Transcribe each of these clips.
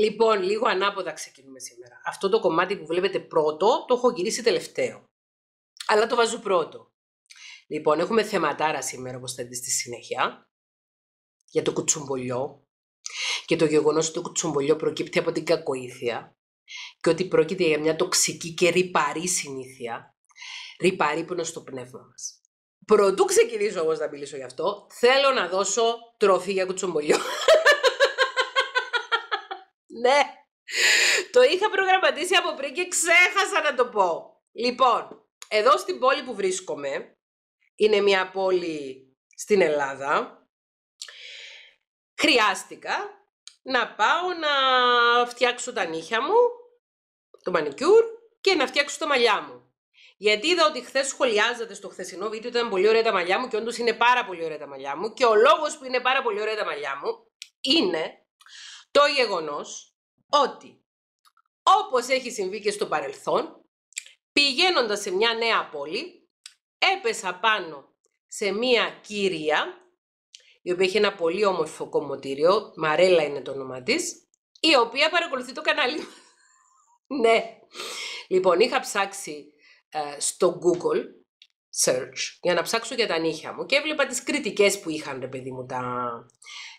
Λοιπόν, λίγο ανάποδα ξεκινούμε σήμερα. Αυτό το κομμάτι που βλέπετε πρώτο, το έχω γυρίσει τελευταίο. Αλλά το βάζω πρώτο. Λοιπόν, έχουμε θεματάρα σήμερα, όπως θα δείτε στη συνέχεια, για το κουτσουμπολιό. Και το γεγονός ότι το κουτσουμπολιό προκύπτει από την κακοήθεια και ότι πρόκειται για μια τοξική και ρηπαρή συνήθεια, ρηπαρή που είναι στο πνεύμα μας. Προτού ξεκινήσω όμως να μιλήσω γι' αυτό, θέλω να δώσω τροφή για κουτσουμπολιό. ναι. Το είχα προγραμματίσει από πριν και ξέχασα να το πω. Λοιπόν, εδώ στην πόλη που βρίσκομαι, είναι μια πόλη στην Ελλάδα, χρειάστηκα να πάω να φτιάξω τα νύχια μου, το μανικιούρ και να φτιάξω τα μαλλιά μου. Γιατί είδα ότι χθες σχολιάζατε στο χθεσινό βίντεο ήταν πολύ ωραία τα μαλλιά μου και όντως είναι πάρα πολύ ωραία τα μαλλιά μου. Και ο λόγος που είναι πάρα πολύ ωραία τα μαλλιά μου είναι το γεγονός ότι όπως έχει συμβεί και στο παρελθόν, πηγαίνοντας σε μια νέα πόλη, έπεσα πάνω σε μια κυρία, η οποία έχει ένα πολύ όμορφο κομμωτήριο, Μαρέλα είναι το όνομα της, η οποία παρακολουθεί το κανάλι μου. ναι. Λοιπόν, είχα ψάξει ε, στο Google Search για να ψάξω για τα νύχια μου και έβλεπα τις κριτικές που είχαν, ρε παιδί μου, τα...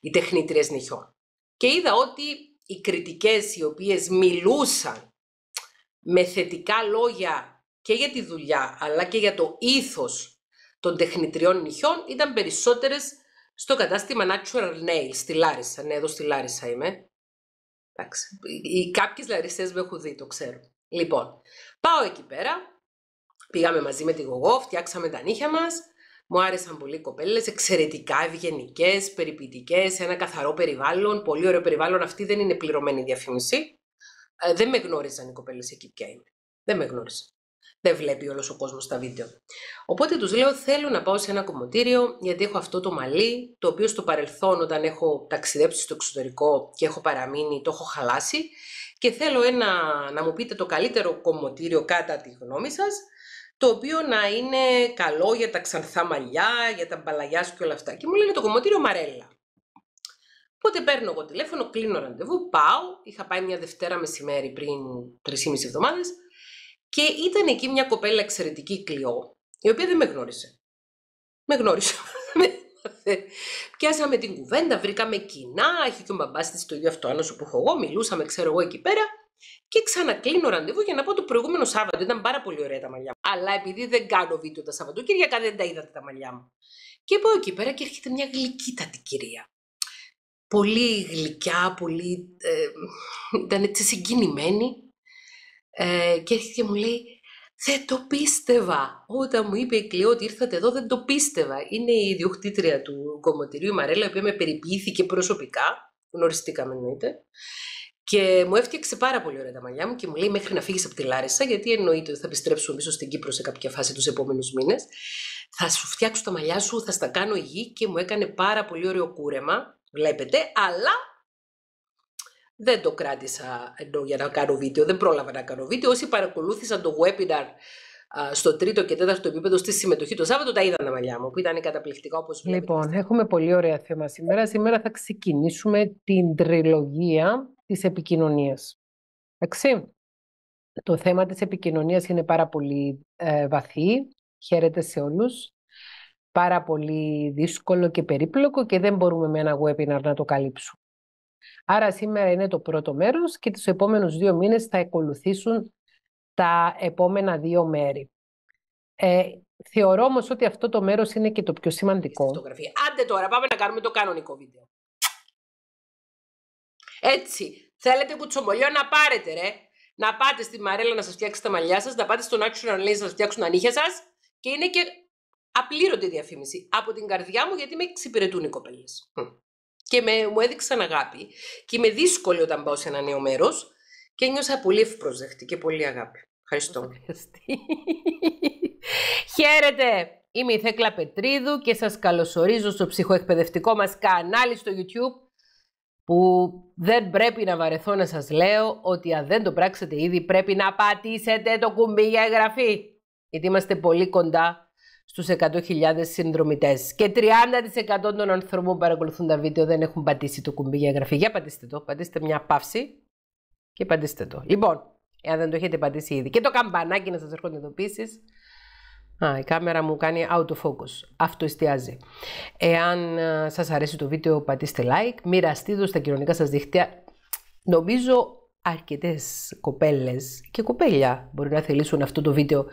οι τεχνίτριες νυχιών. Και είδα ότι οι κριτικές οι οποίες μιλούσαν με θετικά λόγια και για τη δουλειά αλλά και για το ήθος των τεχνητριών νυχιών ήταν περισσότερες στο κατάστημα Natural Nail στη Λάρισα. Ναι, εδώ στη Λάρισα είμαι. Εντάξει, οι κάποιες λαριστές με έχουν δει, το ξέρω. Λοιπόν, πάω εκεί πέρα, πήγαμε μαζί με τη Γογό, φτιάξαμε τα νύχια μας μου άρεσαν πολύ οι κοπέλες, εξαιρετικά ευγενικές, περιποιητικές, ένα καθαρό περιβάλλον, πολύ ωραίο περιβάλλον. Αυτή δεν είναι πληρωμένη διαφήμιση. Ε, δεν με γνώριζαν οι κοπέλες εκεί πια είναι. Δεν με γνώριζαν. Δεν βλέπει όλος ο κόσμος τα βίντεο. Οπότε τους λέω: Θέλω να πάω σε ένα κομμωτήριο, γιατί έχω αυτό το μαλλί, το οποίο στο παρελθόν, όταν έχω ταξιδέψει στο εξωτερικό και έχω παραμείνει, το έχω χαλάσει. Και θέλω ένα, να μου πείτε το καλύτερο κομμωτήριο, κατά τη γνώμη σας το οποίο να είναι καλό για τα ξανθά μαλλιά, για τα μπαλαγιά σου και όλα αυτά. Και μου λένε το κομμωτήριο Μαρέλα. Οπότε παίρνω εγώ τηλέφωνο, κλείνω ραντεβού, πάω. Είχα πάει μια Δευτέρα μεσημέρι πριν μισή εβδομάδες και ήταν εκεί μια κοπέλα εξαιρετική κλειό, η οποία δεν με γνώρισε. Με γνώρισε. Πιάσαμε την κουβέντα, βρήκαμε κοινά, έχει και ο μπαμπάς το ίδιο αυτό άνοσο που έχω εγώ, μιλούσαμε ξέρω εγώ εκεί πέρα και ξανακλείνω ραντεβού για να πω το προηγούμενο Σάββατο. Ήταν πάρα πολύ ωραία τα μαλλιά μου. Αλλά επειδή δεν κάνω βίντεο τα Σαββατοκύριακα, δεν τα είδατε τα μαλλιά μου. Και πάω εκεί πέρα και έρχεται μια γλυκύτατη κυρία. Πολύ γλυκιά, πολύ. Ε, ήταν έτσι συγκινημένη. Ε, και έρχεται και μου λέει. Δεν το πίστευα. Όταν μου είπε η Κλειό ότι ήρθατε εδώ, δεν το πίστευα. Είναι η ιδιοκτήτρια του κομματηρίου η Μαρέλα, η οποία με περιποιήθηκε προσωπικά. Γνωριστήκαμε εννοείται. Και μου έφτιαξε πάρα πολύ ωραία τα μαλλιά μου και μου λέει μέχρι να φύγεις από τη Λάρισα, γιατί εννοείται ότι θα επιστρέψουμε πίσω στην Κύπρο σε κάποια φάση τους επόμενους μήνες. Θα σου φτιάξω τα μαλλιά σου, θα στα κάνω υγιή και μου έκανε πάρα πολύ ωραίο κούρεμα. Βλέπετε, αλλά δεν το κράτησα ενώ για να κάνω βίντεο, δεν πρόλαβα να κάνω βίντεο. Όσοι παρακολούθησαν το webinar στο τρίτο και τέταρτο επίπεδο στη συμμετοχή. Το Σάββατο τα είδα τα μαλλιά μου, που ήταν καταπληκτικά όπως βλέπετε. Λοιπόν, έχουμε πολύ ωραία θέμα σήμερα. Σήμερα θα ξεκινήσουμε την τριλογία της επικοινωνίας. Εντάξει. Το θέμα της επικοινωνίας είναι πάρα πολύ ε, βαθύ. Χαίρετε σε όλους. Πάρα πολύ δύσκολο και περίπλοκο και δεν μπορούμε με ένα webinar να το καλύψουμε. Άρα σήμερα είναι το πρώτο μέρος και τους επόμενους δύο μήνες θα ακολουθήσουν τα επόμενα δύο μέρη. Ε, θεωρώ όμως ότι αυτό το μέρος είναι και το πιο σημαντικό. Άντε τώρα, πάμε να κάνουμε το κανονικό βίντεο. Έτσι, θέλετε κουτσομολιό να πάρετε ρε, να πάτε στη Μαρέλα να σας φτιάξει τα μαλλιά σας, να πάτε στον Action Analyst να σας φτιάξουν τα νύχια σας και είναι και απλήρωτη διαφήμιση από την καρδιά μου γιατί με εξυπηρετούν οι κοπέλες. Και με, μου έδειξαν αγάπη και είμαι δύσκολη όταν πάω σε ένα νέο μέρος και νιώσα πολύ ευπροσδεκτή και πολύ αγάπη. Ευχαριστώ. Χαίρετε! Είμαι η Θέκλα Πετρίδου και σας καλωσορίζω στο ψυχοεκπαιδευτικό μας κανάλι στο YouTube που δεν πρέπει να βαρεθώ να σας λέω ότι αν δεν το πράξετε ήδη πρέπει να πατήσετε το κουμπί για εγγραφή γιατί είμαστε πολύ κοντά στους 100.000 συνδρομητές και 30% των ανθρώπων που παρακολουθούν τα βίντεο δεν έχουν πατήσει το κουμπί για εγγραφή. Για πατήστε το, πατήστε μια παύση και πατήστε το. Λοιπόν, εάν δεν το έχετε πατήσει ήδη και το καμπανάκι να σας έρχονται ειδοποίησει. Α, η κάμερα μου κάνει autofocus, εστιάζει. Εάν σα σας αρέσει το βίντεο πατήστε like, μοιραστείτε το στα κοινωνικά σας δίχτυα. Νομίζω αρκετές κοπέλες και κοπέλια μπορεί να θελήσουν αυτό το βίντεο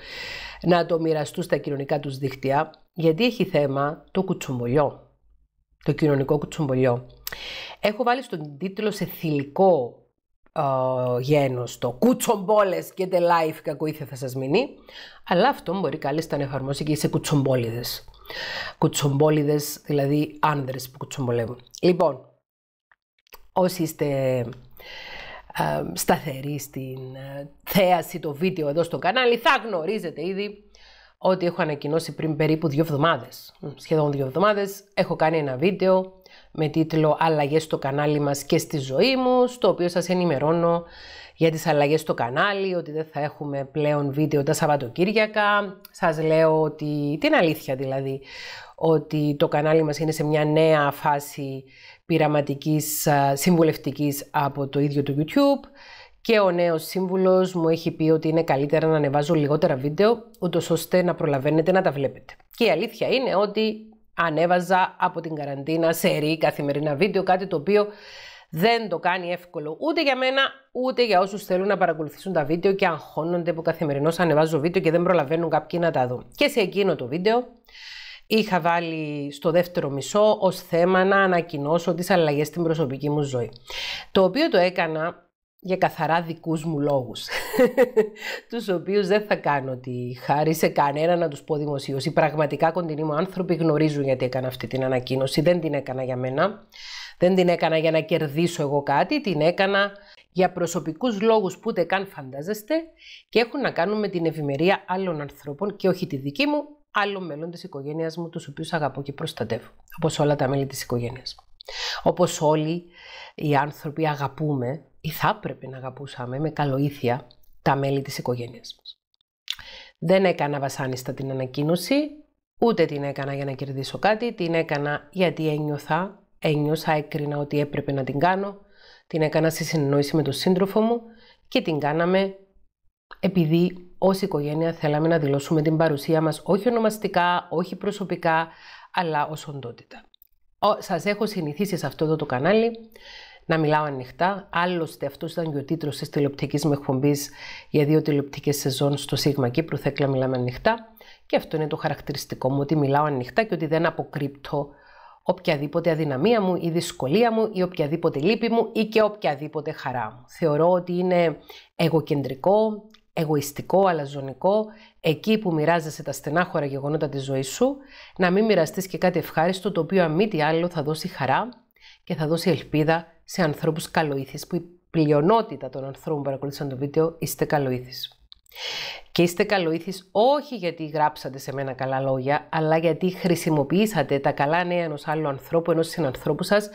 να το μοιραστούν στα κοινωνικά τους δίχτυα, γιατί έχει θέμα το κουτσουμπολιό. το κοινωνικό κουτσομπολιό. Έχω βάλει στον τίτλο σε θηλυκό ο το κουτσομπόλες και the life κακοήθεια θα σας μείνει, αλλά αυτό μπορεί κάλλιστα να εφαρμόσει και σε κουτσομπόλιδες. Κουτσομπόλιδες, δηλαδή άνδρες που κουτσομπολεύουν. Λοιπόν, όσοι είστε ε, σταθεροί στην ε, θέαση το βίντεο εδώ στο κανάλι θα γνωρίζετε ήδη ότι έχω ανακοινώσει πριν περίπου δύο εβδομάδες σχεδόν δύο εβδομάδες έχω κάνει ένα βίντεο με τίτλο «Αλλαγές στο κανάλι μας και στη ζωή μου», στο οποίο σας ενημερώνω για τις αλλαγές στο κανάλι, ότι δεν θα έχουμε πλέον βίντεο τα Σαββατοκύριακα. Σας λέω ότι, την αλήθεια δηλαδή, ότι το κανάλι μας είναι σε μια νέα φάση πειραματικής συμβουλευτικής από το ίδιο το YouTube και ο νέος σύμβουλος μου έχει πει ότι είναι καλύτερα να ανεβάζω λιγότερα βίντεο, ούτως ώστε να προλαβαίνετε να τα βλέπετε. Και η αλήθεια είναι ότι ανέβαζα από την καραντίνα σε καθημερινά βίντεο, κάτι το οποίο δεν το κάνει εύκολο ούτε για μένα, ούτε για όσους θέλουν να παρακολουθήσουν τα βίντεο και αγχώνονται που καθημερινώς ανεβάζω βίντεο και δεν προλαβαίνουν κάποιοι να τα δουν. Και σε εκείνο το βίντεο είχα βάλει στο δεύτερο μισό ως θέμα να ανακοινώσω τις αλλαγές στην προσωπική μου ζωή. Το οποίο το έκανα για καθαρά δικούς μου λόγους, τους οποίους δεν θα κάνω τη χάρη σε κανένα να τους πω δημοσίως. Οι πραγματικά κοντινοί μου άνθρωποι γνωρίζουν γιατί έκανα αυτή την ανακοίνωση. Δεν την έκανα για μένα, δεν την έκανα για να κερδίσω εγώ κάτι, την έκανα για προσωπικούς λόγους που ούτε καν φαντάζεστε και έχουν να κάνουν με την ευημερία άλλων ανθρώπων και όχι τη δική μου, άλλων μέλων της οικογένειας μου, τους οποίους αγαπώ και προστατεύω, όπως όλα τα μέλη της οικογένειας μου. Όπως όλοι οι άνθρωποι αγαπούμε ή θα έπρεπε να αγαπούσαμε με καλοήθεια τα μέλη της οικογένειας μας. Δεν έκανα βασάνιστα την ανακοίνωση, ούτε την έκανα για να κερδίσω κάτι, την έκανα γιατί ένιωθα, ένιωσα, έκρινα ότι έπρεπε να την κάνω, την έκανα σε συνεννόηση με τον σύντροφο μου και την κάναμε επειδή ως οικογένεια θέλαμε να δηλώσουμε την παρουσία μας όχι ονομαστικά, όχι προσωπικά, αλλά ως οντότητα. Σας έχω συνηθίσει σε αυτό εδώ το κανάλι να μιλάω ανοιχτά. Άλλωστε, αυτός ήταν και ο τίτλος της τηλεοπτικής μου εκπομπής για δύο τηλεοπτικές σεζόν στο Σίγμα Κύπρου. ΘΕΚΛΑ έκλα μιλάμε ανοιχτά. Και αυτό είναι το χαρακτηριστικό μου, ότι μιλάω ανοιχτά και ότι δεν αποκρύπτω οποιαδήποτε αδυναμία μου ή δυσκολία μου ή οποιαδήποτε λύπη μου ή και οποιαδήποτε χαρά μου. Θεωρώ ότι είναι εγωκεντρικό, εγωιστικό, αλαζονικό, εκεί που μοιράζεσαι τα στενάχωρα γεγονότα της ζωής σου, να μην μοιραστείς και κάτι ευχάριστο το οποίο αν τι άλλο θα δώσει χαρά και θα δώσει ελπίδα σε ανθρώπους καλοήθης, που η πλειονότητα των ανθρώπων που παρακολούθησαν το βίντεο είστε καλοήθης. Και είστε καλοήθης όχι γιατί γράψατε σε μένα καλά λόγια, αλλά γιατί χρησιμοποιήσατε τα καλά νέα ενός άλλου ανθρώπου, ενός συνανθρώπου σας,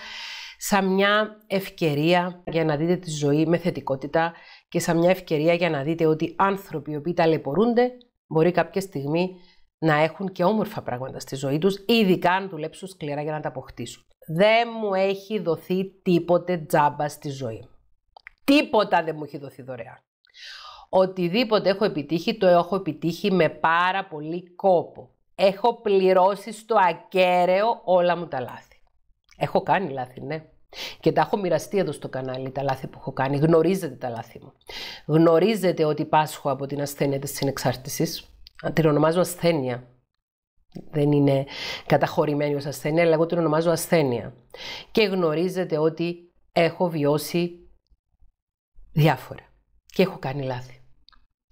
σαν μια ευκαιρία για να δείτε τη ζωή με θετικότητα και σαν μια ευκαιρία για να δείτε ότι άνθρωποι οι οποίοι ταλαιπωρούνται μπορεί κάποια στιγμή να έχουν και όμορφα πράγματα στη ζωή τους, ειδικά αν δουλέψουν σκληρά για να τα αποκτήσουν. Δεν μου έχει δοθεί τίποτε τζάμπα στη ζωή. Τίποτα δεν μου έχει δοθεί δωρεά. Οτιδήποτε έχω επιτύχει, το έχω επιτύχει με πάρα πολύ κόπο. Έχω πληρώσει στο ακέραιο όλα μου τα λάθη. Έχω κάνει λάθη, ναι. Και τα έχω μοιραστεί εδώ στο κανάλι τα λάθη που έχω κάνει. Γνωρίζετε τα λάθη μου. Γνωρίζετε ότι πάσχω από την ασθένεια της συνεξάρτησης. Την ονομάζω ασθένεια δεν είναι καταχωρημένη ως ασθένεια, αλλά εγώ την ονομάζω ασθένεια. Και γνωρίζετε ότι έχω βιώσει διάφορα και έχω κάνει λάθη.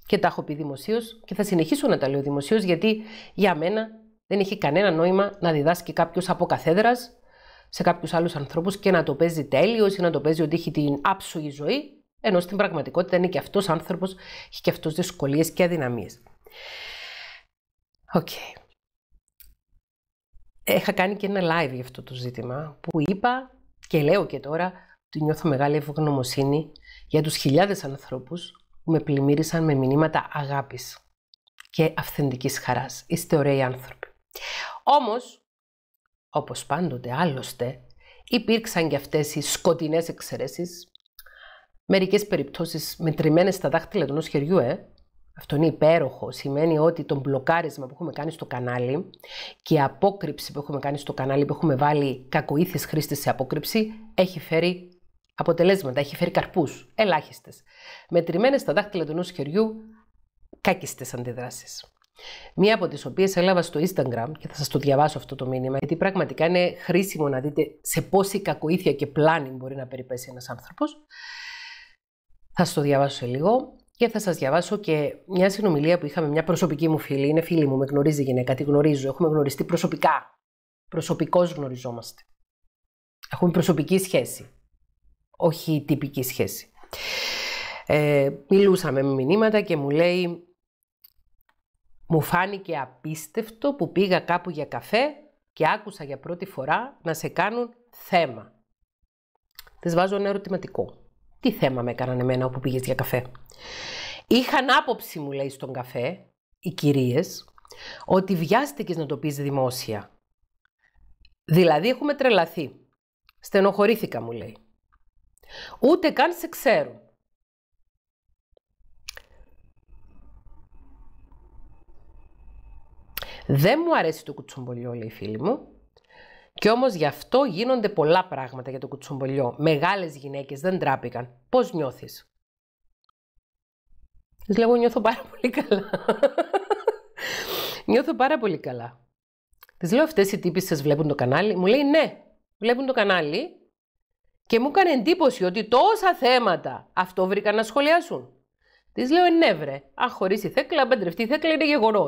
Και τα έχω πει δημοσίως και θα συνεχίσω να τα λέω δημοσίως γιατί για μένα δεν έχει κανένα νόημα να διδάσκει κάποιος από καθέδρας σε κάποιους άλλους ανθρώπους και να το παίζει τέλειος ή να το παίζει ότι έχει την άψογη ζωή, ενώ στην πραγματικότητα είναι και αυτός άνθρωπος, έχει και αυτός δυσκολίες και αδυναμίες. Οκ. Okay. Έχα κάνει και ένα live για αυτό το ζήτημα που είπα και λέω και τώρα ότι νιώθω μεγάλη ευγνωμοσύνη για τους χιλιάδες ανθρώπους που με πλημμύρισαν με μηνύματα αγάπης και αυθεντικής χαράς. Είστε ωραίοι άνθρωποι. Όμως, όπως πάντοτε άλλωστε, υπήρξαν και αυτές οι σκοτεινές εξαιρέσεις, μερικές περιπτώσεις μετρημένες στα δάχτυλα του χεριού, ε, αυτό είναι υπέροχο. Σημαίνει ότι το μπλοκάρισμα που έχουμε κάνει στο κανάλι και η απόκρυψη που έχουμε κάνει στο κανάλι, που έχουμε βάλει κακοήθη χρήστες σε απόκρυψη, έχει φέρει αποτελέσματα, έχει φέρει καρπούς. Ελάχιστες. Μετρημένες στα δάχτυλα του ενός χεριού, κάκιστες αντιδράσεις. Μία από τις οποίες έλαβα στο Instagram και θα σας το διαβάσω αυτό το μήνυμα γιατί πραγματικά είναι χρήσιμο να δείτε σε πόση κακοήθεια και πλάνη μπορεί να περιπέσει ένας άνθρωπος. Θα σας το διαβάσω λίγο. Και θα σας διαβάσω και μια συνομιλία που είχαμε μια προσωπική μου φίλη. Είναι φίλη μου, με γνωρίζει η γυναίκα, τη γνωρίζω. Έχουμε γνωριστεί προσωπικά. Προσωπικώς γνωριζόμαστε. Έχουμε προσωπική σχέση. Όχι τυπική σχέση. Ε, μιλούσαμε με μηνύματα και μου λέει μου φάνηκε απίστευτο που πήγα κάπου για καφέ και άκουσα για πρώτη φορά να σε κάνουν θέμα. Της βάζω ένα ερωτηματικό. Τι θέμα με έκαναν εμένα όπου πήγες για καφέ. Είχαν άποψη, μου λέει, στον καφέ, οι κυρίες, ότι βιάστηκες να το πεις δημόσια. Δηλαδή έχουμε τρελαθεί. Στενοχωρήθηκα, μου λέει. Ούτε καν σε ξέρουν. Δεν μου αρέσει το κουτσομπολιό, λέει η φίλη μου. Κι όμως γι' αυτό γίνονται πολλά πράγματα για το κουτσομπολιό. Μεγάλες γυναίκες δεν τράπηκαν. Πώς νιώθεις. Της λέω: Νιώθω πάρα πολύ καλά. νιώθω πάρα πολύ καλά. Της λέω: Αυτές οι τύποι σας βλέπουν το κανάλι. Μου λέει: Ναι, βλέπουν το κανάλι. Και μου έκανε εντύπωση ότι τόσα θέματα αυτό βρήκαν να σχολιάσουν. Της λέω: «Ε, Ναι, βρε. Αν χωρίσει θέκλα, παντρευτεί θέκλα είναι γεγονός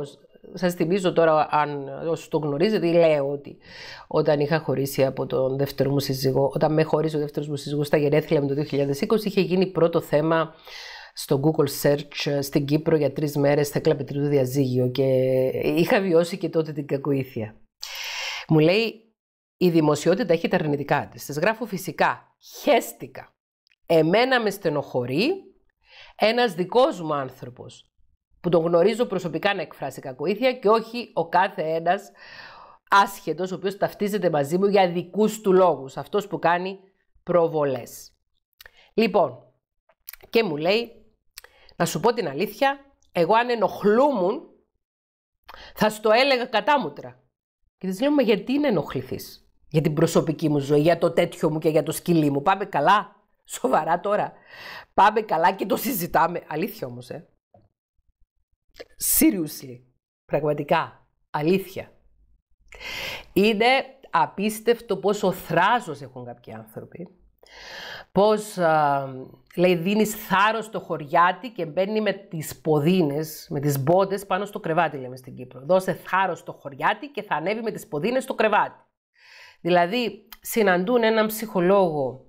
σας θυμίζω τώρα, αν όσους το γνωρίζετε, λέω ότι όταν είχα χωρίσει από τον δεύτερο μου σύζυγο, όταν με χωρίσει ο δεύτερος μου σύζυγος στα γενέθλια μου το 2020, είχε γίνει πρώτο θέμα στο Google Search στην Κύπρο για τρεις μέρες θα κλαπετρί το διαζύγιο και είχα βιώσει και τότε την κακοήθεια. Μου λέει, η δημοσιότητα έχει τα αρνητικά της. Σας γράφω φυσικά, χέστηκα. Εμένα με στενοχωρεί ένας δικός μου άνθρωπος που τον γνωρίζω προσωπικά να εκφράσει κακοήθεια και όχι ο κάθε ένας άσχετος ο οποίος ταυτίζεται μαζί μου για δικούς του λόγους, αυτός που κάνει προβολές. Λοιπόν, και μου λέει, να σου πω την αλήθεια, εγώ αν ενοχλούμουν θα στο έλεγα κατάμουτρα. Και της λέω, μα γιατί είναι ενοχληθείς για την προσωπική μου ζωή, για το τέτοιο μου και για το σκυλί μου. Πάμε καλά, σοβαρά τώρα. Πάμε καλά και το συζητάμε. Αλήθεια όμως, ε. Seriously. Πραγματικά. Αλήθεια. Είναι απίστευτο πόσο θράσος έχουν κάποιοι άνθρωποι. Πώς, α, λέει, δίνεις θάρρος στο χωριάτι και μπαίνει με τις ποδίνες, με τις μπότες πάνω στο κρεβάτι, λέμε στην Κύπρο. Δώσε θάρρος στο χωριάτι και θα ανέβει με τις ποδίνες στο κρεβάτι. Δηλαδή, συναντούν έναν ψυχολόγο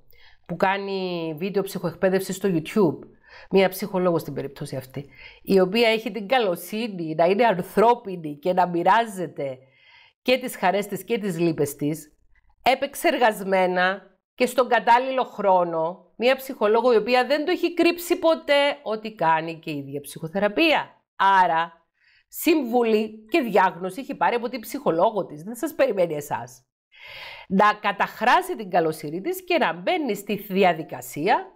που κάνει βίντεο ψυχοεκπαίδευση στο YouTube μία ψυχολόγος στην περίπτωση αυτή, η οποία έχει την καλοσύνη να είναι ανθρώπινη και να μοιράζεται και τις χαρές της και τις λύπες της, επεξεργασμένα και στον κατάλληλο χρόνο, μία ψυχολόγο η οποία δεν το έχει κρύψει ποτέ ότι κάνει και η ίδια ψυχοθεραπεία. Άρα, συμβουλή και διάγνωση έχει πάρει από την ψυχολόγο της, δεν σας περιμένει εσάς. Να καταχράσει την καλοσύνη της και να μπαίνει στη διαδικασία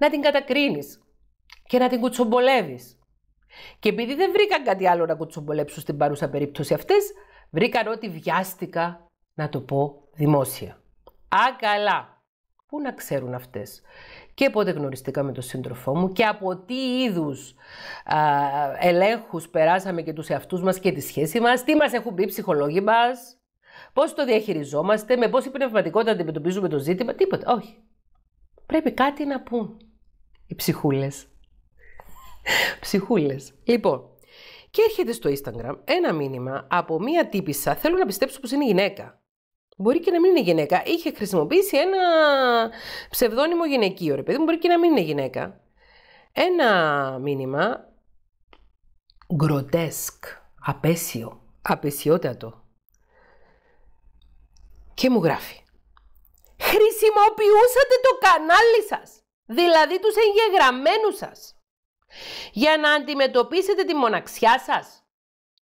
να την κατακρίνεις και να την κουτσομπολεύεις. Και επειδή δεν βρήκαν κάτι άλλο να κουτσομπολέψουν στην παρούσα περίπτωση αυτές, βρήκαν ότι βιάστηκα να το πω δημόσια. Α, καλά! Πού να ξέρουν αυτές. Και πότε γνωριστικά με τον σύντροφό μου και από τι είδους ελέγχους περάσαμε και τους εαυτούς μας και τη σχέση μας, τι μας έχουν πει οι ψυχολόγοι μας, πώς το διαχειριζόμαστε, με πόση πνευματικότητα αντιμετωπίζουμε το ζήτημα, τίποτα. Όχι. Πρέπει κάτι να πούν. Οι ψυχούλες. ψυχούλες. Λοιπόν, και έρχεται στο Instagram ένα μήνυμα από μία τύπησα. Θέλω να πιστέψω πως είναι γυναίκα. Μπορεί και να μην είναι γυναίκα. Είχε χρησιμοποιήσει ένα ψευδόνυμο γυναικείο, ρε παιδί μου. Μπορεί και να μην είναι γυναίκα. Ένα μήνυμα γκροτέσκ, απέσιο, απεσιότατο. Και μου γράφει. Χρησιμοποιούσατε το κανάλι σας δηλαδή τους εγγεγραμμένους σας, για να αντιμετωπίσετε τη μοναξιά σας.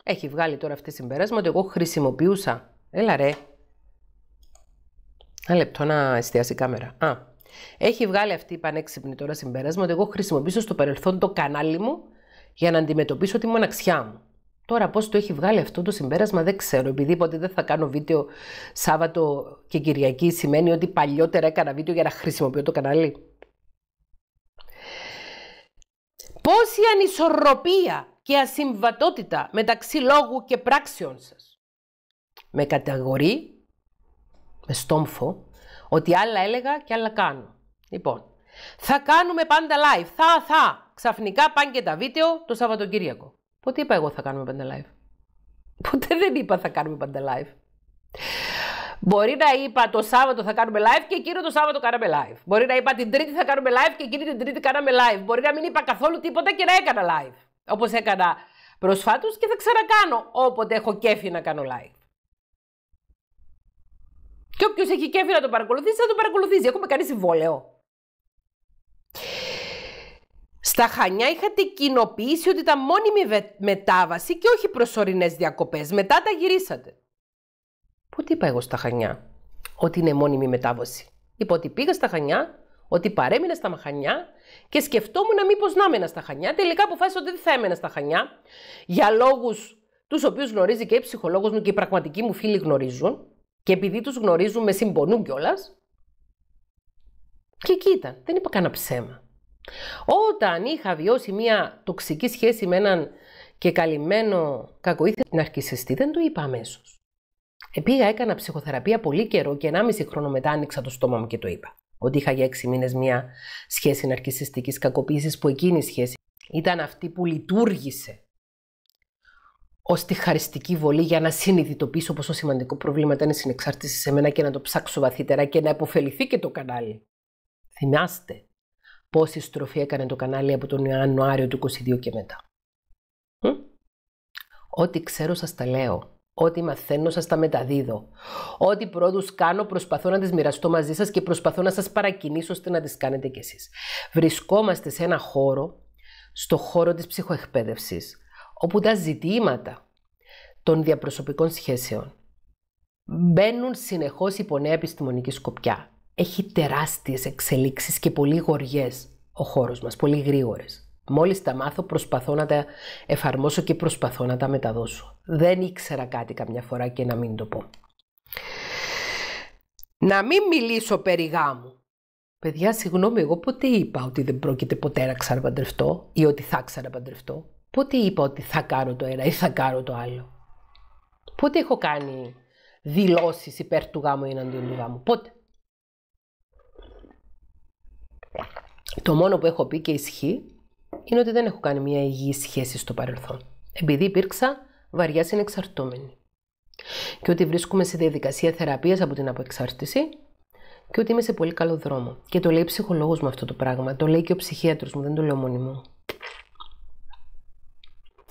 Έχει βγάλει τώρα αυτή συμπέρασμα ότι εγώ χρησιμοποιούσα. Έλα ρε. Ένα λεπτό να εστιάσει η κάμερα. Α. Έχει βγάλει αυτή η πανέξυπνη τώρα συμπέρασμα ότι εγώ χρησιμοποιήσω στο παρελθόν το κανάλι μου για να αντιμετωπίσω τη μοναξιά μου. Τώρα πώς το έχει βγάλει αυτό το συμπέρασμα δεν ξέρω, επειδή ποτέ δεν θα κάνω βίντεο Σάββατο και Κυριακή σημαίνει ότι παλιότερα έκανα βίντεο για να χρησιμοποιώ το κανάλι. πόση ανισορροπία και ασυμβατότητα μεταξύ λόγου και πράξεων σας με καταγορεί, με στόμφο, ότι άλλα έλεγα και άλλα κάνω. Λοιπόν, θα κάνουμε πάντα live. Θα, θα. Ξαφνικά πάνε και τα βίντεο το Σαββατοκύριακο. Πότε είπα εγώ θα κάνουμε πάντα live. Ποτέ δεν είπα θα κάνουμε πάντα live. Μπορεί να είπα το Σάββατο θα κάνουμε live και εκείνο το Σάββατο κάναμε live. Μπορεί να είπα την Τρίτη θα κάνουμε live και εκείνη την Τρίτη κάναμε live. Μπορεί να μην είπα καθόλου τίποτα και να έκανα live. Όπως έκανα προσφάτως και θα ξανακάνω όποτε έχω κέφι να κάνω live. Και όποιος έχει κέφι να το παρακολουθήσει, θα το παρακολουθήσει. Έχουμε κάνει συμβόλαιο. Στα Χανιά είχατε κοινοποιήσει ότι ήταν μόνιμη μετάβαση και όχι προσωρινές διακοπές. Μετά τα γυρίσατε. Που τι είπα εγώ στα Χανιά, ότι είναι μόνιμη μετάβαση. Είπα ότι πήγα στα Χανιά, ότι παρέμεινα στα Μαχανιά και σκεφτόμουν μήπως να έμενα στα Χανιά. Τελικά αποφάσισα ότι δεν θα έμενα στα Χανιά για λόγους τους οποίους γνωρίζει και η ψυχολόγος μου και οι πραγματικοί μου φίλοι γνωρίζουν. Και επειδή τους γνωρίζουν, με συμπονούν κιόλας. Και εκεί ήταν. Δεν είπα κανένα ψέμα. Όταν είχα βιώσει μια τοξική σχέση με έναν και καλυμμένο κακοήθη ναρκισιστή, δεν το είπα αμέσως. Επήγα, έκανα ψυχοθεραπεία πολύ καιρό και 1,5 χρόνο μετά άνοιξα το στόμα μου και το είπα. Ότι είχα για 6 μήνες μία σχέση ναρκιστική κακοποίησης που εκείνη η σχέση ήταν αυτή που λειτουργήσε ως τη χαριστική βολή για να συνειδητοποιήσω πόσο σημαντικό πρόβλημα ήταν η συνεξάρτηση σε μένα και να το ψάξω βαθύτερα και να επωφεληθεί και το κανάλι. Θυμάστε πόση στροφή έκανε το κανάλι από τον Ιανουάριο του 22 και μετά. Ό,τι ξέρω σας τα λέω. Ό,τι μαθαίνω σας τα μεταδίδω. Ό,τι πρόοδου κάνω προσπαθώ να τις μοιραστώ μαζί σας και προσπαθώ να σας παρακινήσω ώστε να τις κάνετε κι εσείς. Βρισκόμαστε σε ένα χώρο, στο χώρο της ψυχοεκπαίδευσης, όπου τα ζητήματα των διαπροσωπικών σχέσεων μπαίνουν συνεχώς υπό νέα επιστημονική σκοπιά. Έχει τεράστιες εξελίξεις και πολύ γοριές ο χώρος μας, πολύ γρήγορες. Μόλις τα μάθω προσπαθώ να τα εφαρμόσω και προσπαθώ να τα μεταδώσω. Δεν ήξερα κάτι καμιά φορά και να μην το πω. Να μην μιλήσω περί γάμου. Παιδιά, συγγνώμη, εγώ ποτέ είπα ότι δεν πρόκειται ποτέ να ξαναπαντρευτώ ή ότι θα ξαναπαντρευτώ. Πότε είπα ότι θα κάνω το ένα ή θα κάνω το άλλο. Πότε έχω κάνει δηλώσεις υπέρ του γάμου ή εναντίον του γάμου. Πότε. Το μόνο που έχω πει και ισχύει είναι ότι δεν έχω κάνει μια υγιή σχέση στο παρελθόν, επειδή υπήρξα βαριά συνεξαρτώμενη. Και ότι βρίσκομαι σε διαδικασία θεραπείας από την αποεξάρτηση και ότι είμαι σε πολύ καλό δρόμο. Και το λέει ο ψυχολόγος μου αυτό το πράγμα. Το λέει και ο ψυχίατρος μου, δεν το λέω μόνη μου.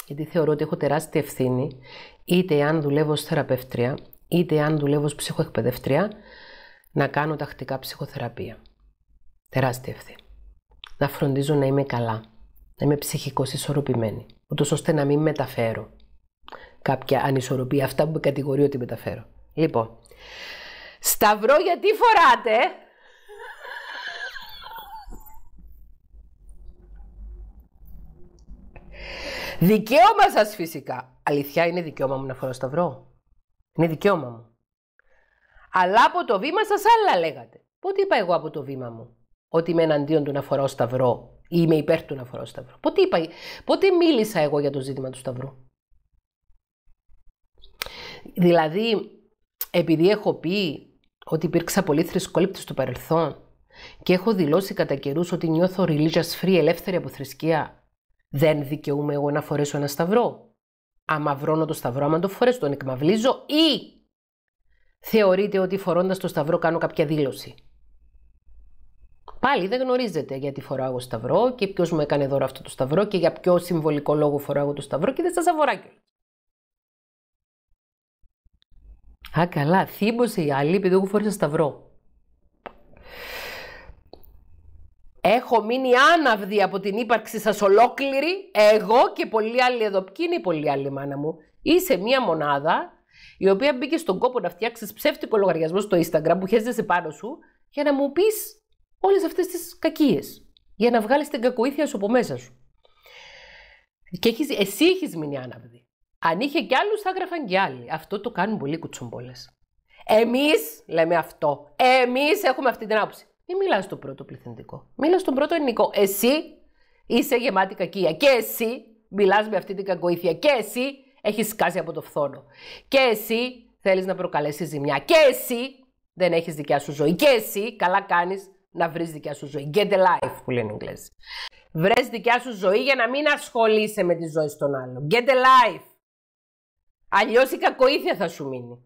Γιατί θεωρώ ότι έχω τεράστια ευθύνη, είτε αν δουλεύω ως θεραπεύτρια, είτε αν δουλεύω ως ψυχοεκπαιδευτρία, να κάνω τακτικά ψυχοθεραπεία. Τεράστια ευθύνη. Να φροντίζω να είμαι καλά να είμαι ψυχικό ισορροπημένη, ούτως ώστε να μην μεταφέρω κάποια ανισορροπία, αυτά που με κατηγορεί ότι μεταφέρω. Λοιπόν, σταυρό γιατί φοράτε, Δικαίωμα σας φυσικά. Αληθιά είναι δικαίωμα μου να φοράω σταυρό. Είναι δικαίωμα μου. Αλλά από το βήμα σας άλλα λέγατε. Πότε είπα εγώ από το βήμα μου ότι είμαι εναντίον του να φοράω σταυρό ή είμαι υπέρ του να φοράω σταυρό. Πότε, είπα, πότε μίλησα εγώ για το ζήτημα του σταυρού. Δηλαδή, επειδή έχω πει ότι υπήρξα πολύ θρησκόληπτη στο παρελθόν και έχω δηλώσει κατά καιρούς ότι νιώθω religious free, ελεύθερη από θρησκεία, δεν δικαιούμαι εγώ να φορέσω ένα σταυρό. Αμαυρώνω το σταυρό, άμα το φορέσω, τον εκμαυλίζω ή θεωρείται ότι φορώντας το σταυρό κάνω κάποια δήλωση. Πάλι δεν γνωρίζετε γιατί φοράω εγώ σταυρό και ποιος μου έκανε δώρο αυτό το σταυρό και για ποιο συμβολικό λόγο φοράω το σταυρό και δεν σας αφορά κιόλας. Α, καλά, η άλλη επειδή εγώ φόρησα σταυρό. Έχω μείνει άναυδη από την ύπαρξη σας ολόκληρη, εγώ και πολλοί άλλοι εδώ. Ποιοι είναι οι πολλοί άλλοι, μάνα μου. Είσαι μία μονάδα η οποία μπήκε στον κόπο να φτιάξεις ψεύτικο λογαριασμό στο Instagram που χαίζεσαι πάνω σου για να μου πεις όλες αυτές τις κακίες για να βγάλεις την κακοήθεια σου από μέσα σου. Και εσύ έχεις μείνει άναυδη. Αν είχε κι άλλους θα έγραφαν κι άλλοι. Αυτό το κάνουν πολλοί κουτσομπόλες. Εμείς λέμε αυτό. Εμείς έχουμε αυτή την άποψη. Μην μιλάς στο πρώτο πληθυντικό. Μιλάς στον πρώτο ελληνικό. Εσύ είσαι γεμάτη κακία. Και εσύ μιλάς με αυτή την κακοήθεια. Και εσύ έχεις σκάσει από το φθόνο. Και εσύ θέλεις να προκαλέσεις ζημιά. Και εσύ δεν έχεις δικιά σου ζωή. Και εσύ καλά κάνεις να βρεις δικιά σου ζωή. Get a life που λένε οι Βρες Βρες δικιά σου ζωή για να μην ασχολείσαι με τη ζωή στον άλλων. Get a life. Αλλιώς η κακοήθεια θα σου μείνει.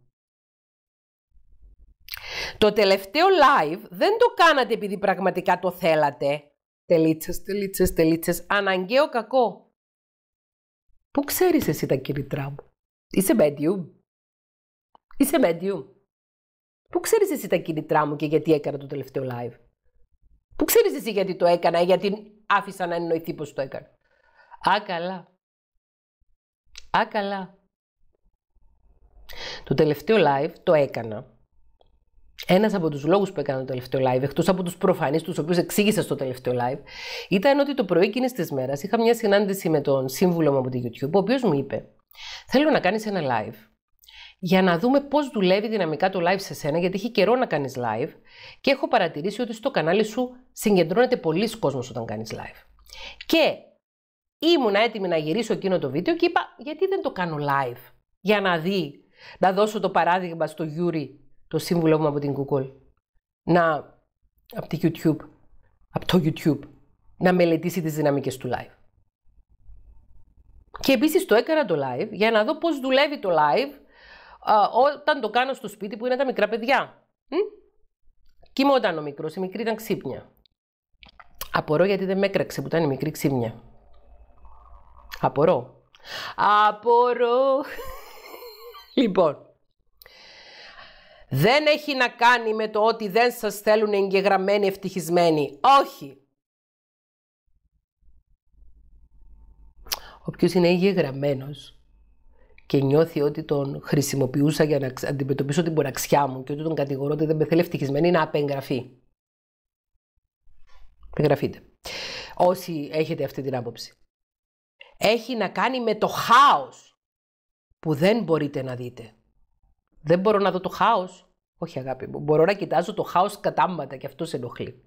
Το τελευταίο live δεν το κάνατε επειδή πραγματικά το θέλατε. Τελίτσες, τελίτσες, τελίτσες. Αναγκαίο κακό. Πού ξέρεις εσύ τα κινητρά μου. Είσαι medium. Είσαι medium. Πού ξέρεις εσύ τα κινητρά μου και γιατί έκανα το τελευταίο live. Που ξέρεις εσύ γιατί το έκανα, γιατί άφησα να εννοηθεί πως το έκανα. Ακαλά. Ακαλά. Το τελευταίο live το έκανα. Ένας από τους λόγους που έκανα το τελευταίο live, εκτός από τους προφανείς, τους οποίους εξήγησα στο τελευταίο live, ήταν ότι το πρωί εκείνης της μέρας είχα μια συνάντηση με τον σύμβουλο μου από τη YouTube, ο οποίος μου είπε: Θέλω να κάνεις ένα live για να δούμε πώς δουλεύει δυναμικά το live σε σένα, γιατί έχει καιρό να κάνεις live και έχω παρατηρήσει ότι στο κανάλι σου συγκεντρώνεται πολλοί κόσμος όταν κάνεις live. Και ήμουν έτοιμη να γυρίσω εκείνο το βίντεο και είπα γιατί δεν το κάνω live για να δει, να δώσω το παράδειγμα στο Γιούρι, το σύμβουλό μου από την Google, να, από το YouTube, από το YouTube, να μελετήσει τις δυναμικές του live. Και επίσης το έκανα το live για να δω πώς δουλεύει το live όταν το κάνω στο σπίτι που είναι τα μικρά παιδιά. Κοιμόταν ο μικρός, η μικρή ήταν ξύπνια. Απορώ γιατί δεν με έκραξε που ήταν η μικρή ξύμια. Απορώ. Απορώ. λοιπόν. Δεν έχει να κάνει με το ότι δεν σας θέλουν εγγεγραμμένοι ευτυχισμένοι. Όχι. Οποιο είναι εγγεγραμμένος και νιώθει ότι τον χρησιμοποιούσα για να αντιμετωπίσω την ποραξιά μου και ότι τον κατηγορώ ότι δεν με θέλει ευτυχισμένη, να απεγγραφεί. Εγγραφείτε. Όσοι έχετε αυτή την άποψη. Έχει να κάνει με το χάος που δεν μπορείτε να δείτε. Δεν μπορώ να δω το χάος. Όχι αγάπη μου. Μπορώ να κοιτάζω το χάος κατάμματα και αυτό σε ενοχλεί.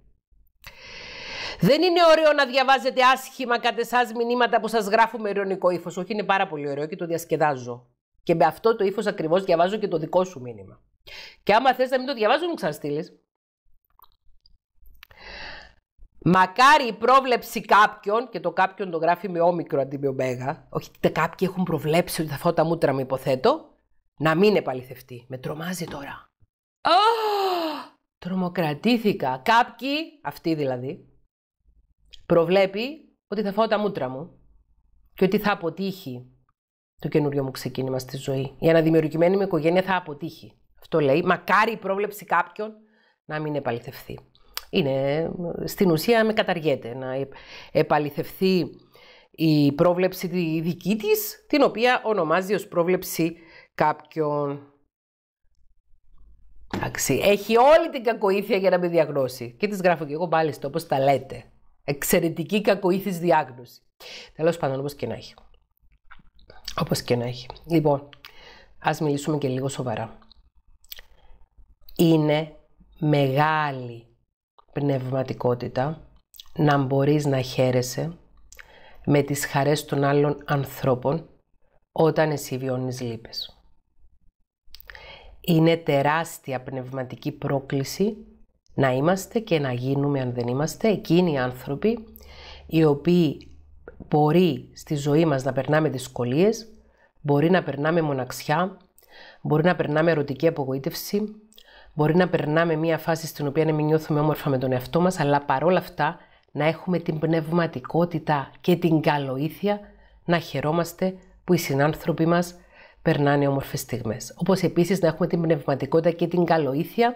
Δεν είναι ωραίο να διαβάζετε άσχημα κατά εσάς μηνύματα που σας γράφω με ειρωνικό ύφος. Όχι, είναι πάρα πολύ ωραίο και το διασκεδάζω. Και με αυτό το ύφος ακριβώς διαβάζω και το δικό σου μήνυμα. Και άμα θες να μην το διαβάζω, μου ξαναστείλεις. Μακάρι η πρόβλεψη κάποιον, και το κάποιον το γράφει με όμικρο αντί με όχι τα κάποιοι έχουν προβλέψει ότι θα φώ τα μούτρα μου υποθέτω, να μην επαληθευτεί. Με τρομάζει τώρα. Oh! Τρομοκρατήθηκα. Κάποιοι, αυτοί δηλαδή, προβλέπει ότι θα φάω τα μούτρα μου και ότι θα αποτύχει το καινούριο μου ξεκίνημα στη ζωή. Η αναδημιουργημένη μου οικογένεια θα αποτύχει. Αυτό λέει. Μακάρι η πρόβλεψη κάποιων να μην επαληθευτεί είναι, στην ουσία με καταργέται να επαληθευθεί η πρόβλεψη τη δική της, την οποία ονομάζει ως πρόβλεψη κάποιον. Εντάξει, έχει όλη την κακοήθεια για να με διαγνώσει. Και τις γράφω και εγώ πάλι στο όπως τα λέτε. Εξαιρετική κακοήθης διάγνωση. Τέλος πάντων, όπως και να έχει. Όπως και να έχει. Λοιπόν, ας μιλήσουμε και λίγο σοβαρά. Είναι μεγάλη πνευματικότητα, να μπορείς να χαίρεσαι με τις χαρές των άλλων ανθρώπων όταν εσύ βιώνεις λύπες. Είναι τεράστια πνευματική πρόκληση να είμαστε και να γίνουμε αν δεν είμαστε εκείνοι οι άνθρωποι οι οποίοι μπορεί στη ζωή μας να περνάμε δυσκολίες, μπορεί να περνάμε μοναξιά, μπορεί να περνάμε ερωτική απογοήτευση, Μπορεί να περνάμε μια φάση στην οποία να μην νιώθουμε όμορφα με τον εαυτό μας, αλλά παρόλα αυτά να έχουμε την πνευματικότητα και την καλοήθεια να χαιρόμαστε που οι συνάνθρωποι μας περνάνε όμορφες στιγμές. Όπως επίσης να έχουμε την πνευματικότητα και την καλοήθεια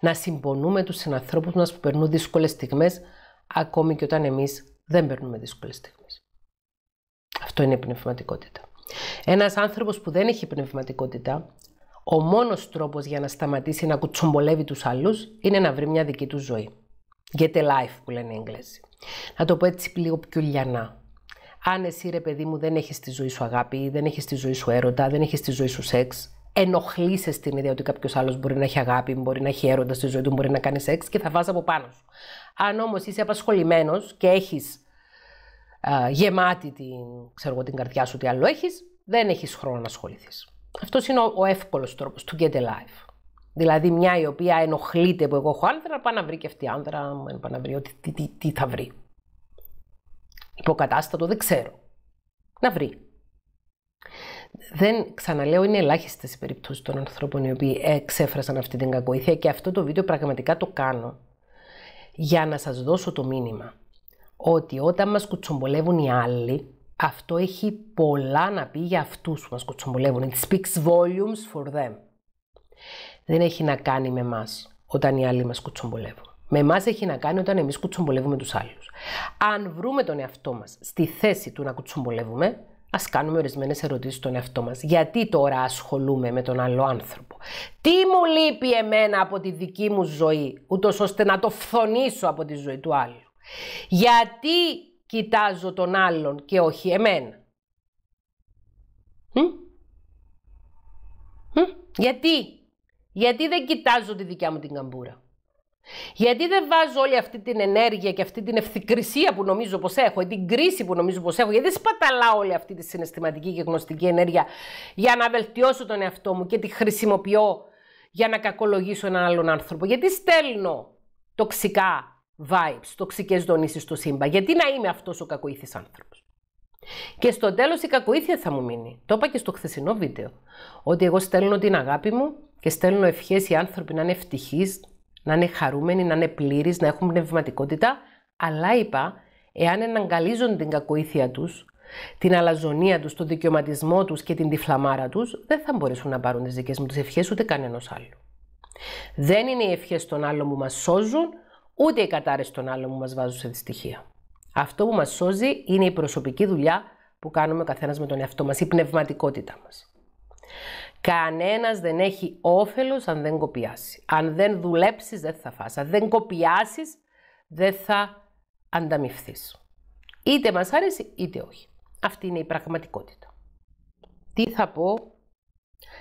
να συμπονούμε τους συνανθρώπους μας που περνούν δύσκολες στιγμές ακόμη και όταν εμείς δεν περνούμε δύσκολες στιγμές. Αυτό είναι η πνευματικότητα. Ένας άνθρωπος που δεν έχει πνευματικότητα ο μόνος τρόπος για να σταματήσει να κουτσομπολεύει τους άλλους είναι να βρει μια δική του ζωή. Get a life που λένε οι Εγγλέζοι. Να το πω έτσι λίγο πιο λιανά. Αν εσύ ρε παιδί μου δεν έχεις τη ζωή σου αγάπη, δεν έχεις τη ζωή σου έρωτα, δεν έχεις τη ζωή σου σεξ, ενοχλείσαι στην ιδέα ότι κάποιος άλλος μπορεί να έχει αγάπη, μπορεί να έχει έρωτα στη ζωή του, μπορεί να κάνει σεξ και θα βάζει από πάνω σου. Αν όμως είσαι απασχολημένος και έχεις γεμάτη την, ξέρω, την καρδιά σου, τι άλλο έχεις, δεν έχεις χρόνο να ασχοληθείς. Αυτός είναι ο, εύκολος τρόπος του get life. Δηλαδή, μια η οποία ενοχλείται που εγώ έχω άνδρα, πάει να βρει και αυτή άνδρα, πάει να βρει ό,τι τι, τι, θα βρει. Υποκατάστατο δεν ξέρω. Να βρει. Δεν ξαναλέω, είναι ελάχιστες οι περιπτώσεις των ανθρώπων οι οποίοι εξέφρασαν αυτή την κακοήθεια και αυτό το βίντεο πραγματικά το κάνω για να σας δώσω το μήνυμα ότι όταν μας κουτσομπολεύουν οι άλλοι αυτό έχει πολλά να πει για αυτούς που μας κοτσομπολεύουν. It speaks volumes for them. Δεν έχει να κάνει με μας όταν οι άλλοι μας κουτσομπολεύουν. Με εμάς έχει να κάνει όταν εμείς κουτσομπολεύουμε τους άλλους. Αν βρούμε τον εαυτό μας στη θέση του να κουτσομπολεύουμε, ας κάνουμε ορισμένες ερωτήσεις στον εαυτό μας. Γιατί τώρα ασχολούμαι με τον άλλο άνθρωπο, Τι μου λείπει εμένα από τη δική μου ζωή, ούτως ώστε να το φθονήσω από τη ζωή του άλλου, Γιατί κοιτάζω τον άλλον και όχι εμένα. Γιατί? Γιατί δεν κοιτάζω τη δικιά μου την καμπούρα. Γιατί δεν βάζω όλη αυτή την ενέργεια και αυτή την ευθυκρισία που νομίζω πως έχω, την κρίση που νομίζω πως έχω, γιατί δεν σπαταλάω όλη αυτή τη συναισθηματική και γνωστική ενέργεια για να βελτιώσω τον εαυτό μου και τη χρησιμοποιώ για να κακολογήσω έναν άλλον άνθρωπο. Γιατί στέλνω τοξικά vibes, τοξικές δονήσεις στο σύμπαν, Γιατί να είμαι αυτός ο κακοήθης άνθρωπος. Και στο τέλος, η κακοήθεια θα μου μείνει. Το είπα και στο χθεσινό βίντεο. Ότι εγώ στέλνω την αγάπη μου και στέλνω ευχές οι άνθρωποι να είναι ευτυχείς, να είναι χαρούμενοι, να είναι πλήρεις, να έχουν πνευματικότητα. Αλλά είπα, εάν εναγκαλίζουν την κακοήθεια τους, την αλαζονία τους, τον δικαιωματισμό τους και την τυφλαμάρα τους, δεν θα μπορέσουν να πάρουν τις δικές μου τις ούτε κανένας άλλος. Δεν είναι οι ευχές των άλλων που μας σώζουν, ούτε η κατάρρευση των άλλων που μας βάζουν σε δυστυχία. Αυτό που μας σώζει είναι η προσωπική δουλειά που κάνουμε ο με τον εαυτό μας, η πνευματικότητά μας. Κανένας δεν έχει όφελος αν δεν κοπιάσει. Αν δεν δουλέψεις, δεν θα φας. Αν δεν κοπιάσεις δεν θα ανταμυφθείς. Είτε μας άρεσε είτε όχι. Αυτή είναι η πραγματικότητα. Τι θα πω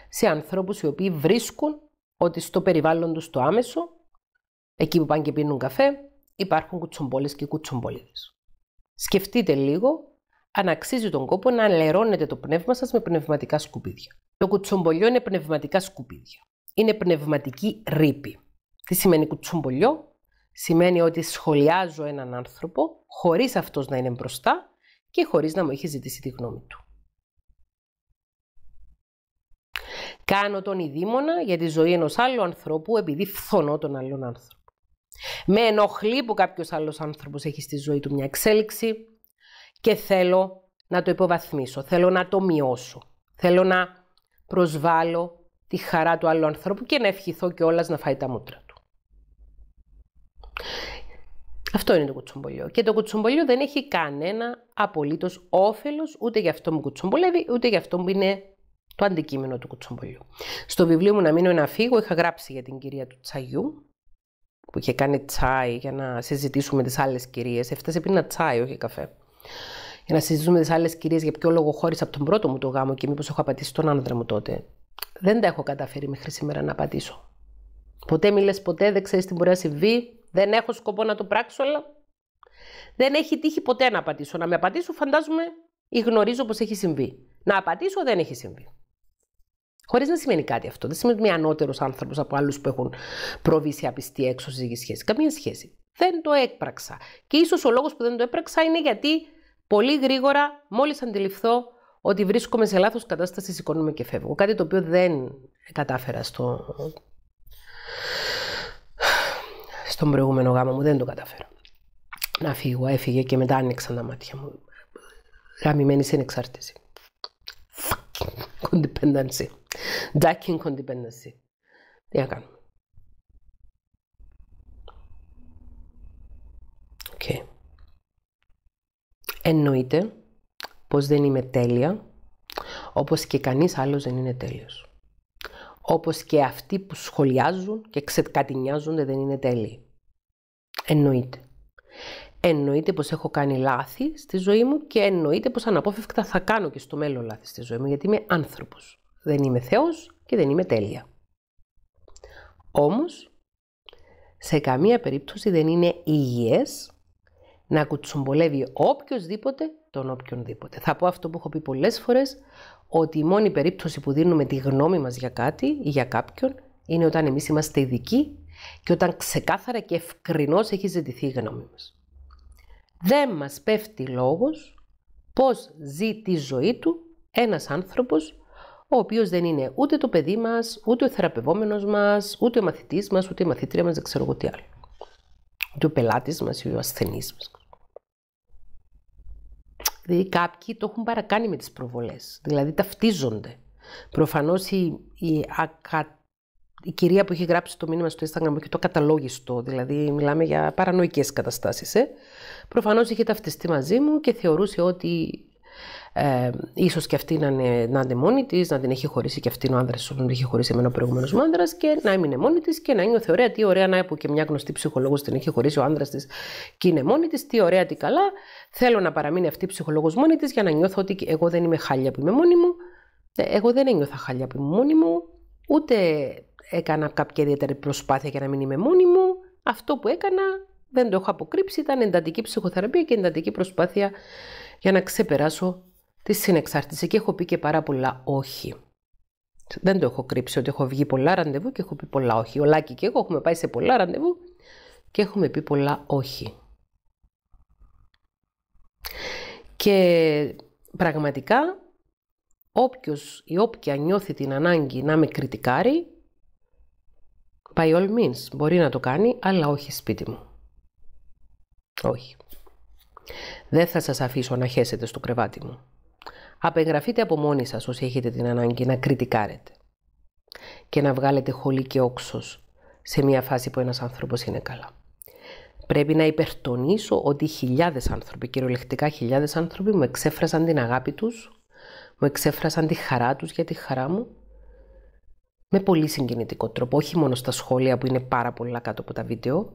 σε ανθρώπους οι οποίοι βρίσκουν ότι στο περιβάλλον τους το άμεσο Εκεί που πάνε και πίνουν καφέ υπάρχουν κουτσομπολε και κουτσομπολίδες. Σκεφτείτε λίγο αν αξίζει τον κόπο να αλερώνετε το πνεύμα σας με πνευματικά σκουπίδια. Το κουτσομπολιό είναι πνευματικά σκουπίδια. Είναι πνευματική ρήπη. Τι σημαίνει κουτσομπολιό? Σημαίνει ότι σχολιάζω έναν άνθρωπο χωρίς αυτός να είναι μπροστά και χωρίς να μου έχει ζητήσει τη γνώμη του. Κάνω τον ειδήμονα για τη ζωή ενός άλλου ανθρώπου επειδή φθονώ τον άλλον άνθρωπο. Με ενοχλεί που κάποιος άλλος άνθρωπος έχει στη ζωή του μια εξέλιξη και θέλω να το υποβαθμίσω, θέλω να το μειώσω, θέλω να προσβάλλω τη χαρά του άλλου ανθρώπου και να ευχηθώ κιόλας να φάει τα μούτρα του. Αυτό είναι το κουτσομπολιό. Και το κουτσομπολιό δεν έχει κανένα απολύτως όφελος ούτε για αυτό που κουτσομπολεύει, ούτε για αυτό που είναι το αντικείμενο του κουτσομπολιού. Στο βιβλίο μου «Να μείνω να φύγω» είχα γράψει για την κυρία του Τσαγιού, που είχε κάνει τσάι για να συζητήσουμε τις άλλες κυρίες. Έφτασε ένα τσάι, όχι καφέ. Για να συζητήσουμε τις άλλες κυρίες για ποιο λόγο χώρισα από τον πρώτο μου το γάμο και μήπως έχω απαντήσει τον άνδρα μου τότε. Δεν τα έχω καταφέρει μέχρι σήμερα να απατήσω. Ποτέ μιλες ποτέ, δεν ξέρεις τι μπορεί να συμβεί. Δεν έχω σκοπό να το πράξω, αλλά δεν έχει τύχει ποτέ να απατήσω. Να με απαντήσω, φαντάζομαι ή γνωρίζω πως έχει συμβεί. Να απαντήσω δεν έχει συμβεί. Χωρίς να σημαίνει κάτι αυτό. Δεν σημαίνει ότι είμαι ανώτερος άνθρωπος από άλλους που έχουν προβεί σε απιστή έξωση σχέση. Καμία σχέση. Δεν το έπραξα. Και ίσως ο λόγος που δεν το έπραξα είναι γιατί πολύ γρήγορα, μόλις αντιληφθώ ότι βρίσκομαι σε λάθος κατάσταση, σηκώνομαι και φεύγω. Κάτι το οποίο δεν κατάφερα στο. Στον προηγούμενο γάμο μου δεν το κατάφερα. Να φύγω, έφυγε και μετά άνοιξαν τα μάτια μου. Γαμημένη σε εξάρτηση κοντιπέντανση. ducking codependency. Ya να Okay. Εννοείται πως δεν είμαι τέλεια, όπως και κανείς άλλος δεν είναι τέλειος. Όπως και αυτοί που σχολιάζουν και ξεκατηνιάζονται δεν είναι τέλειοι. Εννοείται. Εννοείται πως έχω κάνει λάθη στη ζωή μου και εννοείται πως αναπόφευκτα θα κάνω και στο μέλλον λάθη στη ζωή μου, γιατί είμαι άνθρωπος. Δεν είμαι Θεός και δεν είμαι τέλεια. Όμως, σε καμία περίπτωση δεν είναι υγιές να κουτσομπολεύει οποιοδήποτε τον οποιονδήποτε. Θα πω αυτό που έχω πει πολλές φορές, ότι η μόνη περίπτωση που δίνουμε τη γνώμη μας για κάτι ή για κάποιον είναι όταν εμείς είμαστε ειδικοί και όταν ξεκάθαρα και ευκρινώς έχει ζητηθεί η γνώμη μας. Δεν μας πέφτει λόγος πώς ζει τη ζωή του ένας άνθρωπος ο οποίος δεν είναι ούτε το παιδί μας, ούτε ο θεραπευόμενος μας, ούτε ο μαθητής μας, ούτε η μαθήτρια μας, δεν ξέρω εγώ τι άλλο. Ούτε ο πελάτης μας ή ο ασθενής μας. Δηλαδή κάποιοι το έχουν παρακάνει με τις προβολές, δηλαδή ταυτίζονται. Προφανώς η, η η κυρία που είχε γράψει το μήνυμα στο Instagram και το καταλόγιστο, δηλαδή μιλάμε για παρανοϊκές καταστάσεις. Ε. Προφανώς είχε ταυτιστεί μαζί μου και θεωρούσε ότι ε, ίσως και αυτή να είναι, να μόνη της, να την έχει χωρίσει και αυτήν ο άνδρας, την είχε χωρίσει εμένα ο προηγούμενος άνδρας, και να έμεινε μόνη της και να νιώθει ωραία. Τι ωραία να έχω και μια γνωστή ψυχολόγος την έχει χωρίσει ο άνδρας της και είναι μόνη της. Τι ωραία, τι καλά. Θέλω να παραμείνει αυτή η ψυχολόγος μόνη της για να νιώθω ότι εγώ δεν είμαι χάλια που είμαι μόνη ε, Εγώ δεν ένιωθα χάλια που είμαι μόνη μου, ούτε έκανα κάποια ιδιαίτερη προσπάθεια για να μην είμαι μόνη μου. Αυτό που έκανα δεν το έχω αποκρύψει. Ήταν εντατική ψυχοθεραπεία και εντατική προσπάθεια για να ξεπεράσω τη συνεξάρτηση. Και έχω πει και πάρα πολλά όχι. Δεν το έχω κρύψει ότι έχω βγει πολλά ραντεβού και έχω πει πολλά όχι. Ο Λάκη και εγώ έχουμε πάει σε πολλά ραντεβού και έχουμε πει πολλά όχι. Και πραγματικά όποιος ή όποια νιώθει την ανάγκη να με κριτικάρει, By all means, μπορεί να το κάνει, αλλά όχι σπίτι μου. Όχι. Δεν θα σας αφήσω να χέσετε στο κρεβάτι μου. Απεγγραφείτε από μόνοι σας όσοι έχετε την ανάγκη να κριτικάρετε και να βγάλετε χολή και όξος σε μια φάση που ένας άνθρωπος είναι καλά. Πρέπει να υπερτονίσω ότι χιλιάδες άνθρωποι, κυριολεκτικά χιλιάδες άνθρωποι, μου εξέφρασαν την αγάπη τους, μου εξέφρασαν τη χαρά τους για τη χαρά μου με πολύ συγκινητικό τρόπο, όχι μόνο στα σχόλια που είναι πάρα πολλά κάτω από τα βίντεο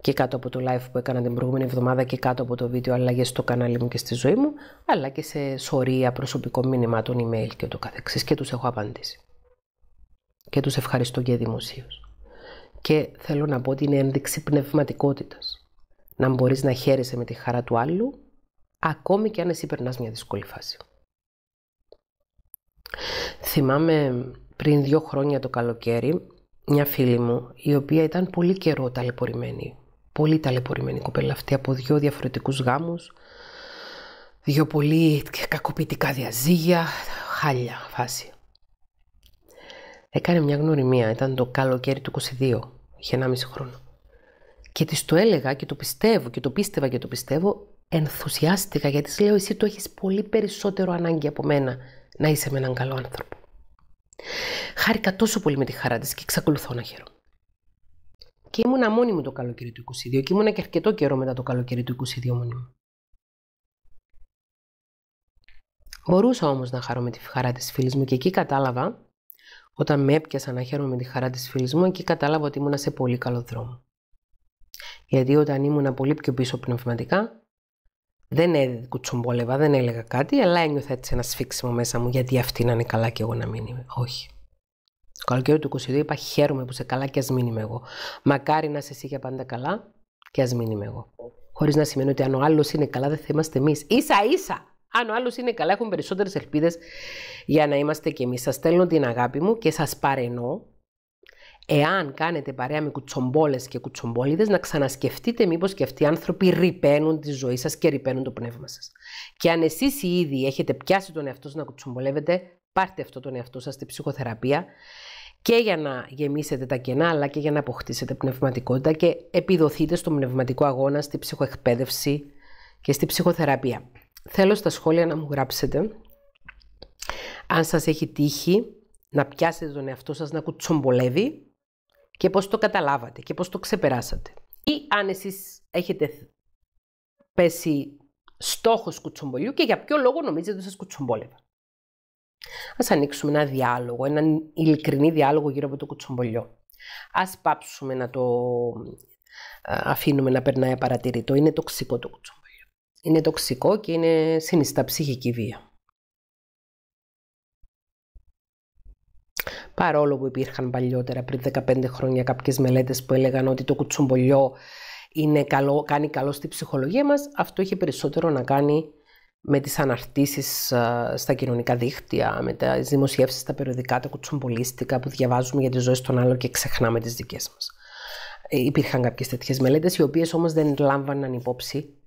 και κάτω από το live που έκανα την προηγούμενη εβδομάδα και κάτω από το βίντεο αλλαγές στο κανάλι μου και στη ζωή μου, αλλά και σε σωρία προσωπικών μηνυμάτων, email και το καθεξής και τους έχω απαντήσει. Και τους ευχαριστώ και δημοσίως. Και θέλω να πω ότι είναι ένδειξη πνευματικότητας. Να μπορείς να χαίρεσαι με τη χαρά του άλλου, ακόμη και αν εσύ περνάς μια δύσκολη φάση. Θυμάμαι πριν δύο χρόνια το καλοκαίρι μια φίλη μου η οποία ήταν πολύ καιρό ταλαιπωρημένη. Πολύ ταλαιπωρημένη κοπέλα αυτή από δύο διαφορετικούς γάμους, δύο πολύ κακοποιητικά διαζύγια, χάλια φάση. Έκανε μια γνωριμία, ήταν το καλοκαίρι του 22, είχε 1,5 χρόνο. Και της το έλεγα και το πιστεύω και το πίστευα και το πιστεύω, ενθουσιάστηκα γιατί της λέω εσύ το έχεις πολύ περισσότερο ανάγκη από μένα να είσαι με έναν καλό άνθρωπο. Χάρηκα τόσο πολύ με τη χαρά της και εξακολουθώ να χαίρομαι. Και ήμουνα μόνη μου το καλοκαίρι του 22 και ήμουνα και αρκετό καιρό μετά το καλοκαίρι του 22 μόνη μου. Μπορούσα όμως να χαρώ με τη χαρά της φίλης μου και εκεί κατάλαβα, όταν με έπιασα να χαίρομαι με τη χαρά της φίλης μου, εκεί κατάλαβα ότι ήμουνα σε πολύ καλό δρόμο. Γιατί όταν ήμουνα πολύ πιο πίσω πνευματικά, δεν ε, κουτσομπόλευα, δεν έλεγα κάτι, αλλά ένιωθα έτσι ένα σφίξιμο μέσα μου γιατί αυτή να είναι καλά και εγώ να μην είμαι. Όχι. Το καλοκαίρι του 22 είπα χαίρομαι που είσαι καλά και ας μην είμαι εγώ. Μακάρι να είσαι εσύ για πάντα καλά και ας μην είμαι εγώ. Χωρίς να σημαίνει ότι αν ο άλλος είναι καλά δεν θα είμαστε εμείς. σα ίσα. Αν ο άλλος είναι καλά, έχουμε περισσότερες ελπίδες για να είμαστε κι εμείς. Σας στέλνω την αγάπη μου και σας παρενώ Εάν κάνετε παρέα με κουτσομπόλες και κουτσομπόλιδες, να ξανασκεφτείτε μήπως και αυτοί οι άνθρωποι ρηπαίνουν τη ζωή σας και ρηπαίνουν το πνεύμα σας. Και αν εσείς οι έχετε πιάσει τον εαυτό σας να κουτσομπολεύετε, πάρτε αυτό τον εαυτό σας στη ψυχοθεραπεία και για να γεμίσετε τα κενά, αλλά και για να αποκτήσετε πνευματικότητα και επιδοθείτε στον πνευματικό αγώνα, στη ψυχοεκπαίδευση και στη ψυχοθεραπεία. Θέλω στα σχόλια να μου γράψετε αν σας έχει τύχει να πιάσετε τον εαυτό σας να κουτσομπολεύει και πώς το καταλάβατε και πώς το ξεπεράσατε. Ή αν εσείς έχετε πέσει στόχος κουτσομπολιού και για ποιο λόγο νομίζετε ότι σας κουτσομπόλευα. Ας ανοίξουμε ένα διάλογο, έναν ειλικρινή διάλογο γύρω από το κουτσομπολιό. Ας πάψουμε να το ε, αφήνουμε να περνάει απαρατηρητό. Είναι τοξικό το κουτσομπολιό. Είναι τοξικό και είναι συνιστά ψυχική βία. παρόλο που υπήρχαν παλιότερα πριν 15 χρόνια κάποιες μελέτες που έλεγαν ότι το κουτσομπολιό είναι καλό, κάνει καλό στη ψυχολογία μας, αυτό είχε περισσότερο να κάνει με τις αναρτήσεις ε, στα κοινωνικά δίχτυα, με τα δημοσιεύσεις στα περιοδικά, τα κουτσομπολίστικα που διαβάζουμε για τη ζωή των άλλων και ξεχνάμε τις δικές μας. Ε, υπήρχαν κάποιες τέτοιες μελέτες, οι οποίες όμως δεν λάμβαναν υπόψη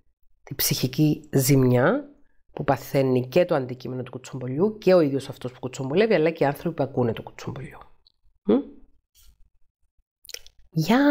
τη ψυχική ζημιά που παθαίνει και το αντικείμενο του κουτσομπολιού και ο ίδιος αυτός που κουτσομπολεύει, αλλά και οι άνθρωποι που ακούνε το κουτσομπολιό. Γεια!